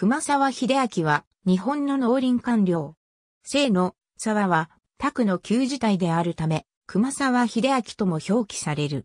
熊沢秀明は、日本の農林官僚。姓の沢は、宅の旧字体であるため、熊沢秀明とも表記される。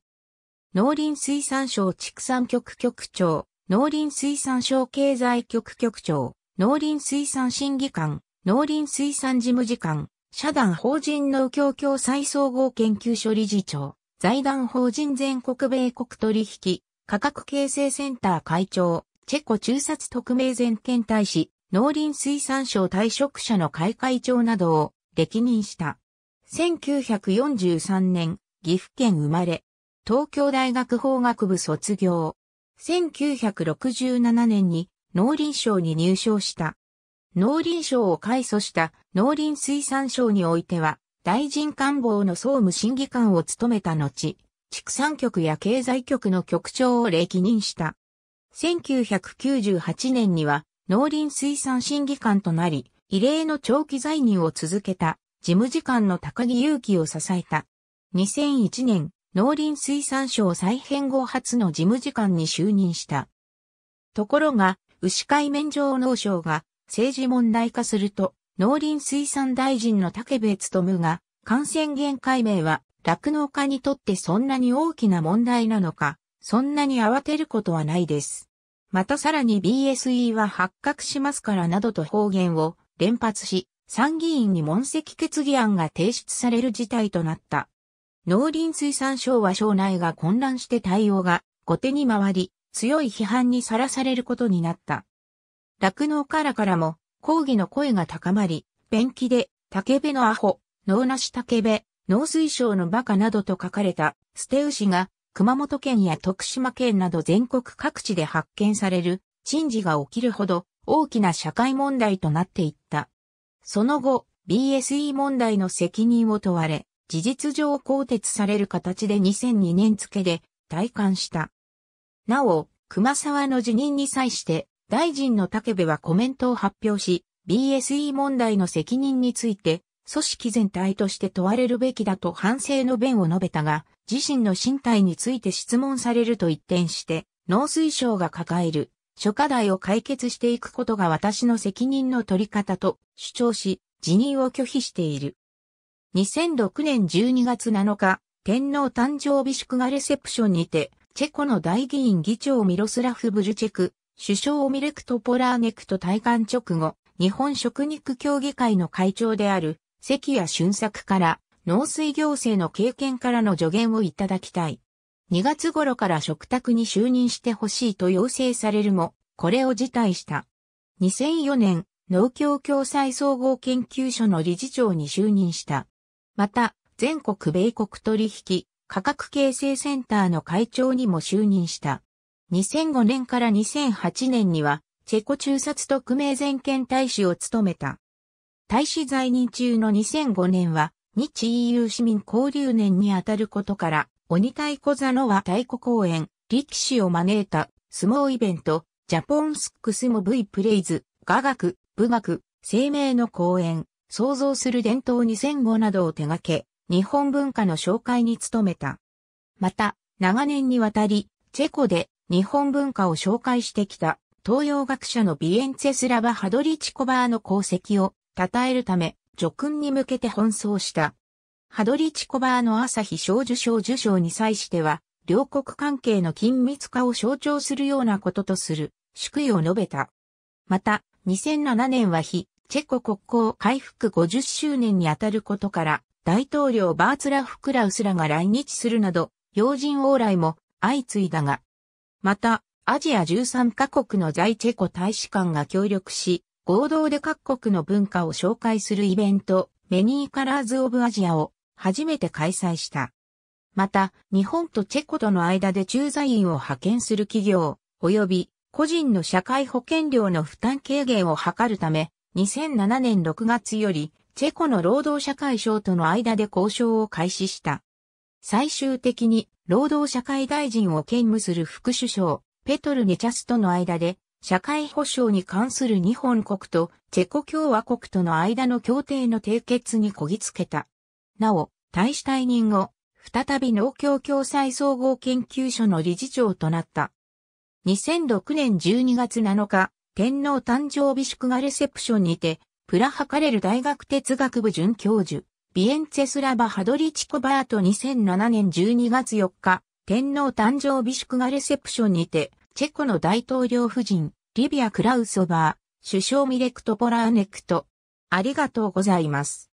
農林水産省畜産局局長、農林水産省経済局局長、農林水産審議官、農林水産事務次官、社団法人農協共済総合研究所理事長、財団法人全国米国取引、価格形成センター会長、チェコ中殺特命全権大使、農林水産省退職者の会会長などを歴任した。1943年、岐阜県生まれ、東京大学法学部卒業。1967年に農林省に入省した。農林省を改組した農林水産省においては、大臣官房の総務審議官を務めた後、畜産局や経済局の局長を歴任した。1998年には農林水産審議官となり、異例の長期在任を続けた事務次官の高木祐樹を支えた。2001年、農林水産省再編後初の事務次官に就任した。ところが、牛飼い免状農省が政治問題化すると、農林水産大臣の竹部務が、感染源解明は酪農家にとってそんなに大きな問題なのか、そんなに慌てることはないです。またさらに BSE は発覚しますからなどと方言を連発し、参議院に問責決議案が提出される事態となった。農林水産省は省内が混乱して対応が後手に回り、強い批判にさらされることになった。酪農家らからも抗議の声が高まり、便器で竹部のアホ、脳なし竹部、農水省の馬鹿などと書かれた捨て牛が熊本県や徳島県など全国各地で発見される珍事が起きるほど大きな社会問題となっていった。その後、BSE 問題の責任を問われ、事実上更迭される形で2002年付で退官した。なお、熊沢の辞任に際して、大臣の武部はコメントを発表し、BSE 問題の責任について、組織全体として問われるべきだと反省の弁を述べたが、自身の身体について質問されると一転して、農水省が抱える諸課題を解決していくことが私の責任の取り方と主張し、辞任を拒否している。2006年12月7日、天皇誕生日祝賀レセプションにて、チェコの大議員議長ミロスラフ・ブルチェク、首相オミレクト・ポラーネクと対岸直後、日本食肉協議会の会長である関谷俊作から農水行政の経験からの助言をいただきたい。2月頃から食卓に就任してほしいと要請されるも、これを辞退した。2004年、農協共済総合研究所の理事長に就任した。また、全国米国取引価格形成センターの会長にも就任した。2005年から2008年には、チェコ中殺特命全権大使を務めた。大使在任中の2005年は、日 EU 市民交流年にあたることから、鬼太鼓座の和太鼓公演、力士を招いた相撲イベント、ジャポンスックスも V プレイズ、雅楽、武学、生命の公演、創造する伝統2005などを手掛け、日本文化の紹介に努めた。また、長年にわたり、チェコで日本文化を紹介してきた東洋学者のビエンツェスラバ・ハドリチコバーの功績を称えるため、叙勲に向けて奔走した。ハドリチコバーの朝日小受賞受賞に際しては、両国関係の緊密化を象徴するようなこととする、祝意を述べた。また、2007年は非、チェコ国交回復50周年にあたることから、大統領バーツラフ・クラウスらが来日するなど、要人往来も相次いだが、また、アジア13カ国の在チェコ大使館が協力し、合同で各国の文化を紹介するイベント、メニーカラーズ・オブ・アジアを初めて開催した。また、日本とチェコとの間で駐在員を派遣する企業、及び個人の社会保険料の負担軽減を図るため、2007年6月より、チェコの労働社会省との間で交渉を開始した。最終的に、労働社会大臣を兼務する副首相、ペトル・ネチャスとの間で、社会保障に関する日本国とチェコ共和国との間の協定の締結にこぎつけた。なお、大使退任後、再び農協共済総合研究所の理事長となった。2006年12月7日、天皇誕生日祝賀レセプションにて、プラハカレル大学哲学部准教授、ビエンツェスラバ・ハドリチコバート2007年12月4日、天皇誕生日祝賀レセプションにて、チェコの大統領夫人、リビア・クラウソバー、首相ミレクト・ポラーネクト。ありがとうございます。